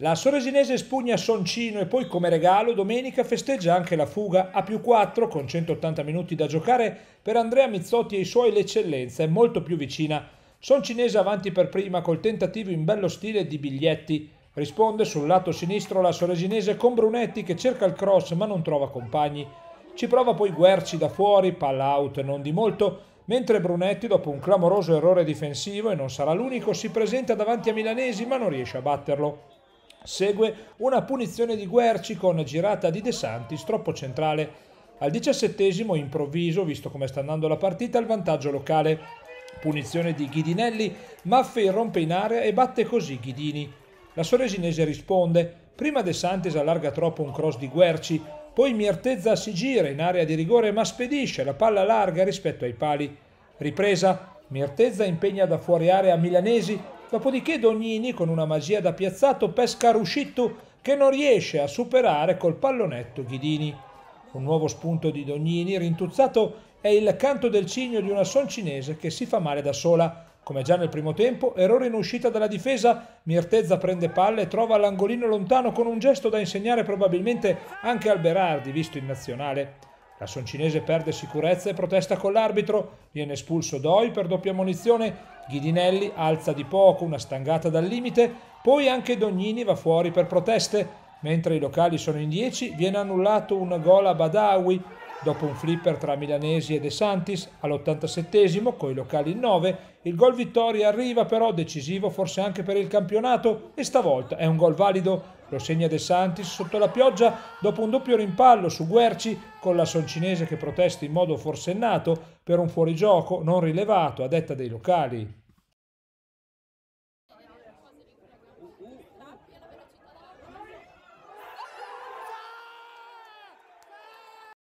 La Soresinese spugna Soncino e poi come regalo domenica festeggia anche la fuga a più 4 con 180 minuti da giocare per Andrea Mizzotti e i suoi l'eccellenza è molto più vicina. Soncinese avanti per prima col tentativo in bello stile di biglietti. Risponde sul lato sinistro la Soresinese con Brunetti che cerca il cross ma non trova compagni. Ci prova poi Guerci da fuori, palla out non di molto, mentre Brunetti dopo un clamoroso errore difensivo e non sarà l'unico si presenta davanti a Milanesi ma non riesce a batterlo. Segue una punizione di Guerci con girata di De Santis troppo centrale. Al diciassettesimo improvviso, visto come sta andando la partita, il vantaggio locale. Punizione di Ghidinelli, Maffei rompe in area e batte così Ghidini. La Soresinese risponde, prima De Santis allarga troppo un cross di Guerci, poi Miertezza si gira in area di rigore ma spedisce la palla larga rispetto ai pali. Ripresa, Miertezza impegna da fuori area Milanesi, Dopodiché Dognini, con una magia da piazzato, pesca Ruscittu che non riesce a superare col pallonetto Ghidini. Un nuovo spunto di Dognini, rintuzzato, è il canto del cigno di una soncinese che si fa male da sola. Come già nel primo tempo, errore in uscita dalla difesa, Mirtezza prende palle e trova l'angolino lontano con un gesto da insegnare probabilmente anche al Berardi, visto in nazionale. La Casson perde sicurezza e protesta con l'arbitro, viene espulso Doi per doppia munizione, Ghidinelli alza di poco una stangata dal limite, poi anche Dognini va fuori per proteste, mentre i locali sono in 10 viene annullato un gol a Badawi, Dopo un flipper tra Milanesi e De Santis, all'87esimo, coi locali in 9, il gol vittoria arriva però decisivo forse anche per il campionato e stavolta è un gol valido. Lo segna De Santis sotto la pioggia dopo un doppio rimpallo su Guerci con la Soncinese che protesta in modo forsennato per un fuorigioco non rilevato a detta dei locali.